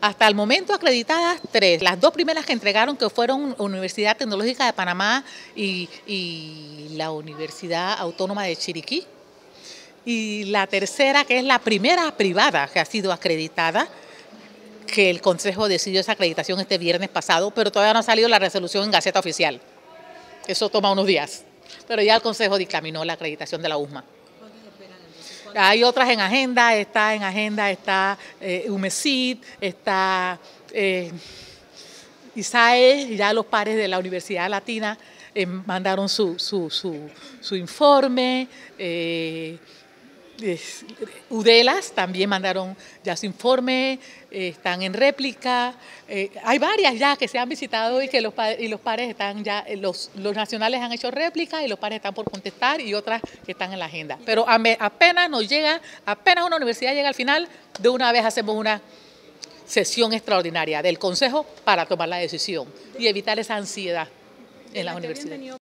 Hasta el momento acreditadas tres. Las dos primeras que entregaron, que fueron Universidad Tecnológica de Panamá y, la Universidad Autónoma de Chiriquí. Y la tercera, que es la primera privada que ha sido acreditada, que el Consejo decidió esa acreditación este viernes pasado, pero todavía no ha salido la resolución en Gaceta Oficial. Eso toma unos días. Pero ya el Consejo dictaminó la acreditación de la USMA. Hay otras en agenda, está en agenda, está eh, está eh, ISAE, ya los pares de la Universidad Latina eh, mandaron su, su, su informe. Eh, Udelas también mandaron ya su informe, eh, están en réplica. Eh, hay varias ya que se han visitado y que los, y los pares están ya, eh, los, los nacionales han hecho réplica y los pares están por contestar y otras que están en la agenda. Pero apenas nos llega, apenas una universidad llega al final, de una vez hacemos una sesión extraordinaria del Consejo para tomar la decisión y evitar esa ansiedad en las universidades.